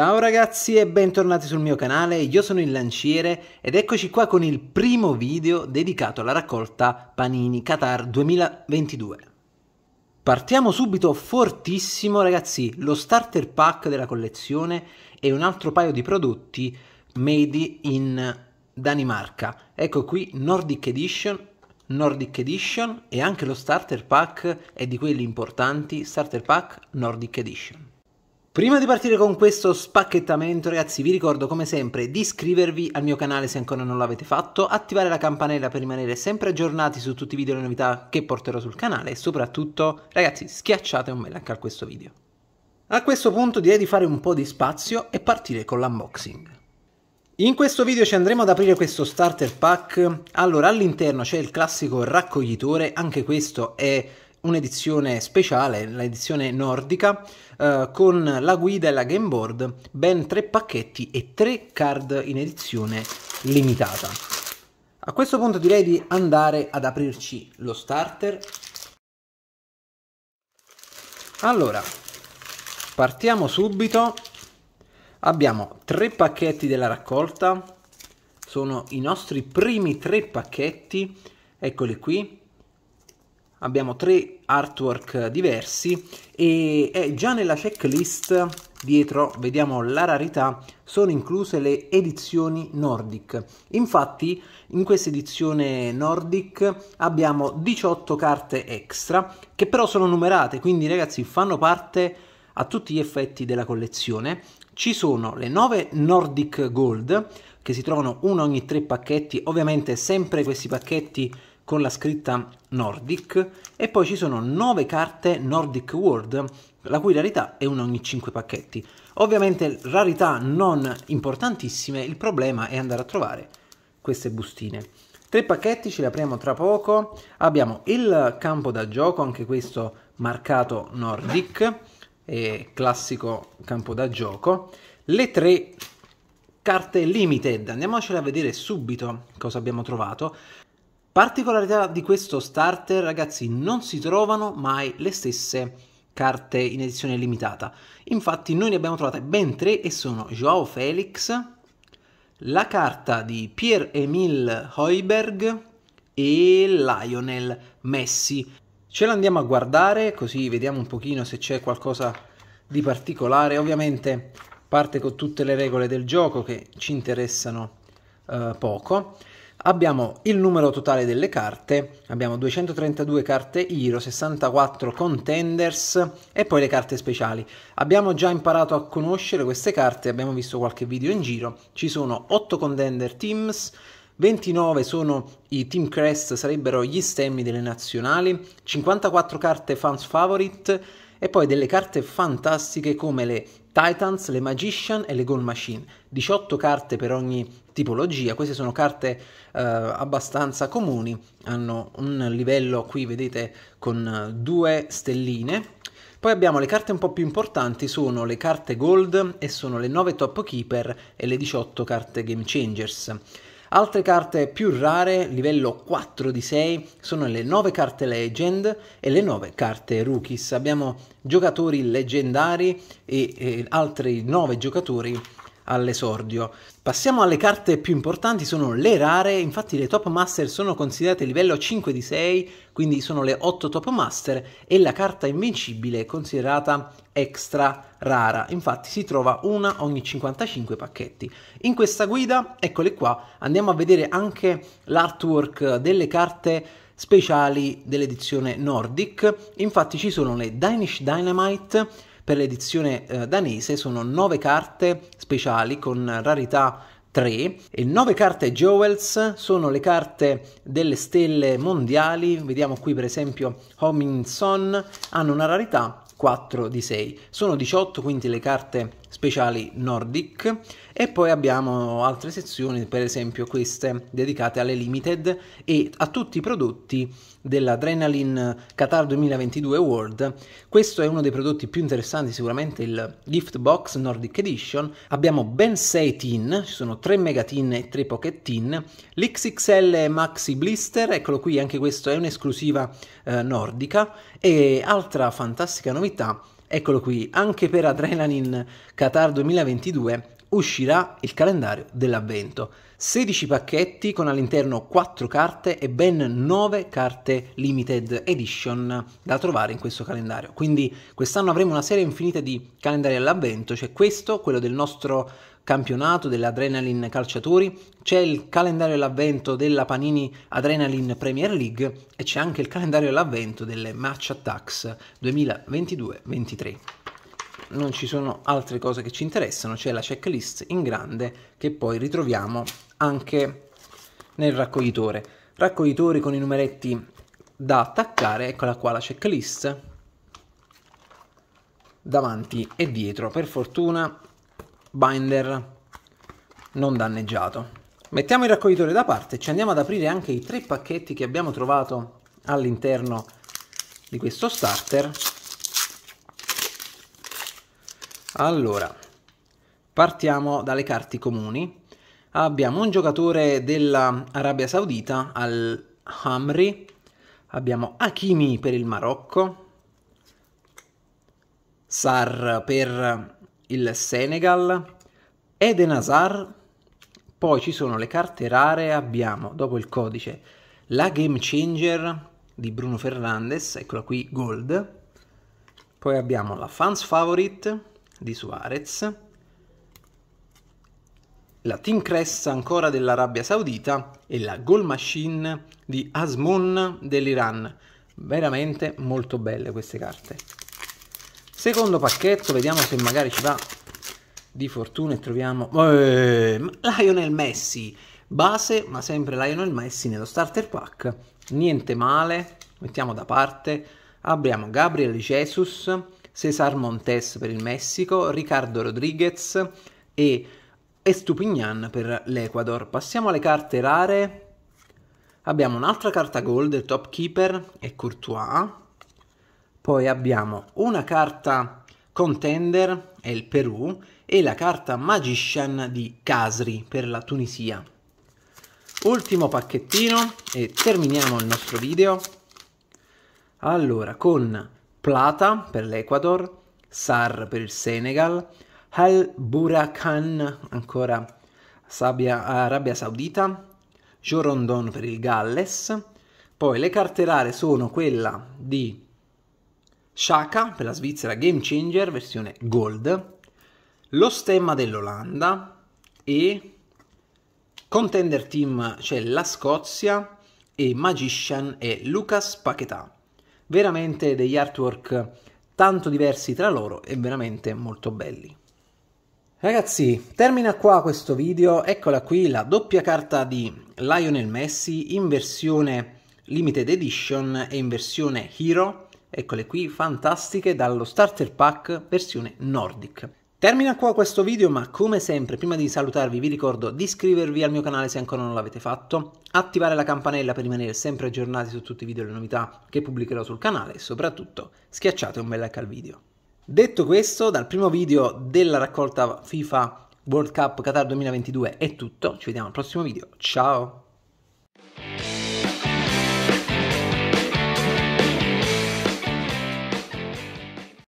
Ciao ragazzi e bentornati sul mio canale, io sono il Lanciere ed eccoci qua con il primo video dedicato alla raccolta Panini Qatar 2022. Partiamo subito fortissimo ragazzi, lo starter pack della collezione e un altro paio di prodotti made in Danimarca. Ecco qui Nordic Edition, Nordic Edition e anche lo starter pack è di quelli importanti, starter pack Nordic Edition. Prima di partire con questo spacchettamento ragazzi vi ricordo come sempre di iscrivervi al mio canale se ancora non l'avete fatto, attivare la campanella per rimanere sempre aggiornati su tutti i video e le novità che porterò sul canale e soprattutto ragazzi schiacciate un bel like a questo video. A questo punto direi di fare un po' di spazio e partire con l'unboxing. In questo video ci andremo ad aprire questo starter pack, allora all'interno c'è il classico raccoglitore, anche questo è un'edizione speciale, l'edizione nordica, eh, con la guida e la game board, ben tre pacchetti e tre card in edizione limitata. A questo punto direi di andare ad aprirci lo starter. Allora, partiamo subito. Abbiamo tre pacchetti della raccolta, sono i nostri primi tre pacchetti, eccoli qui abbiamo tre artwork diversi e, e già nella checklist dietro vediamo la rarità sono incluse le edizioni nordic infatti in questa edizione nordic abbiamo 18 carte extra che però sono numerate quindi ragazzi fanno parte a tutti gli effetti della collezione ci sono le 9 nordic gold che si trovano uno ogni tre pacchetti ovviamente sempre questi pacchetti con la scritta Nordic e poi ci sono 9 carte Nordic World la cui rarità è una ogni 5 pacchetti. Ovviamente rarità non importantissime, il problema è andare a trovare queste bustine. Tre pacchetti, ce li apriamo tra poco. Abbiamo il campo da gioco, anche questo marcato Nordic, classico campo da gioco. Le tre carte limited, andiamocene a vedere subito cosa abbiamo trovato. Particolarità di questo starter, ragazzi, non si trovano mai le stesse carte in edizione limitata. Infatti noi ne abbiamo trovate ben tre e sono Joao Felix, la carta di Pierre-Emile Heuberg e Lionel Messi. Ce l'andiamo a guardare così vediamo un pochino se c'è qualcosa di particolare. Ovviamente parte con tutte le regole del gioco che ci interessano eh, poco. Abbiamo il numero totale delle carte, abbiamo 232 carte Hero, 64 contenders e poi le carte speciali. Abbiamo già imparato a conoscere queste carte, abbiamo visto qualche video in giro, ci sono 8 contender teams, 29 sono i team crest, sarebbero gli stemmi delle nazionali, 54 carte fans favorite, e poi delle carte fantastiche come le Titans, le Magician e le Gold Machine. 18 carte per ogni tipologia, queste sono carte eh, abbastanza comuni, hanno un livello qui vedete con eh, due stelline. Poi abbiamo le carte un po' più importanti, sono le carte gold e sono le 9 top keeper e le 18 carte game changers. Altre carte più rare, livello 4 di 6, sono le 9 carte Legend e le 9 carte Rookies. Abbiamo giocatori leggendari e, e eh, altri 9 giocatori all'esordio. Passiamo alle carte più importanti, sono le rare, infatti le top master sono considerate livello 5 di 6, quindi sono le 8 top master e la carta invincibile è considerata extra rara, infatti si trova una ogni 55 pacchetti. In questa guida, eccole qua, andiamo a vedere anche l'artwork delle carte speciali dell'edizione Nordic, infatti ci sono le Danish Dynamite, per l'edizione eh, danese sono 9 carte speciali con rarità 3 e 9 carte Jowels sono le carte delle stelle mondiali, vediamo qui per esempio Homingson, hanno una rarità 4 di 6. Sono 18 quindi le carte speciali Nordic e poi abbiamo altre sezioni, per esempio queste dedicate alle limited e a tutti i prodotti dell'Adrenaline Qatar 2022 World. Questo è uno dei prodotti più interessanti, sicuramente il Gift Box Nordic Edition. Abbiamo ben 6 tin, ci sono 3 mega tin e 3 pocket tin. L'XXL Maxi Blister, eccolo qui, anche questo è un'esclusiva eh, nordica e altra fantastica novità Eccolo qui, anche per Adrenaline Qatar 2022 uscirà il calendario dell'avvento. 16 pacchetti con all'interno 4 carte e ben 9 carte limited edition da trovare in questo calendario. Quindi quest'anno avremo una serie infinita di calendari all'avvento, c'è cioè questo, quello del nostro campionato Adrenaline Calciatori, c'è il calendario dell'avvento della Panini Adrenaline Premier League e c'è anche il calendario dell'avvento delle Match Attacks 2022-23. Non ci sono altre cose che ci interessano, c'è la checklist in grande che poi ritroviamo anche nel raccoglitore. Raccoglitori con i numeretti da attaccare, eccola qua la checklist davanti e dietro. Per fortuna binder non danneggiato. Mettiamo il raccoglitore da parte, e ci andiamo ad aprire anche i tre pacchetti che abbiamo trovato all'interno di questo starter. Allora, partiamo dalle carte comuni. Abbiamo un giocatore dell'Arabia Saudita al Hamri, abbiamo Hakimi per il Marocco, Sar per il Senegal, Eden Hazard, poi ci sono le carte rare, abbiamo dopo il codice la Game Changer di Bruno Fernandes, eccola qui, Gold, poi abbiamo la Fans Favorite di Suarez, la Team Cressa ancora dell'Arabia Saudita e la Goal Machine di Asmon dell'Iran. Veramente molto belle queste carte. Secondo pacchetto, vediamo se magari ci va di fortuna e troviamo eh, Lionel Messi, base ma sempre Lionel Messi nello starter pack, niente male, mettiamo da parte, abbiamo Gabriel Jesus, Cesar Montes per il Messico, Riccardo Rodriguez e Estupignan per l'Ecuador. Passiamo alle carte rare, abbiamo un'altra carta gold, il top keeper è Courtois, poi abbiamo una carta contender, è il Perù, e la carta magician di Kasri per la Tunisia. Ultimo pacchettino e terminiamo il nostro video. Allora, con Plata per l'Ecuador, Sar per il Senegal, Al Burakan, ancora Sabia, Arabia Saudita, Jorondon per il Galles, poi le carte rare sono quella di Shaka per la Svizzera Game Changer versione Gold, lo stemma dell'Olanda e Contender Team c'è cioè la Scozia e Magician e Lucas Paquetà. Veramente degli artwork tanto diversi tra loro e veramente molto belli. Ragazzi, termina qua questo video, eccola qui la doppia carta di Lionel Messi in versione Limited Edition e in versione Hero Eccole qui, fantastiche, dallo Starter Pack versione Nordic. Termina qua questo video, ma come sempre, prima di salutarvi vi ricordo di iscrivervi al mio canale se ancora non l'avete fatto, attivare la campanella per rimanere sempre aggiornati su tutti i video e le novità che pubblicherò sul canale e soprattutto schiacciate un bel like al video. Detto questo, dal primo video della raccolta FIFA World Cup Qatar 2022 è tutto, ci vediamo al prossimo video, ciao!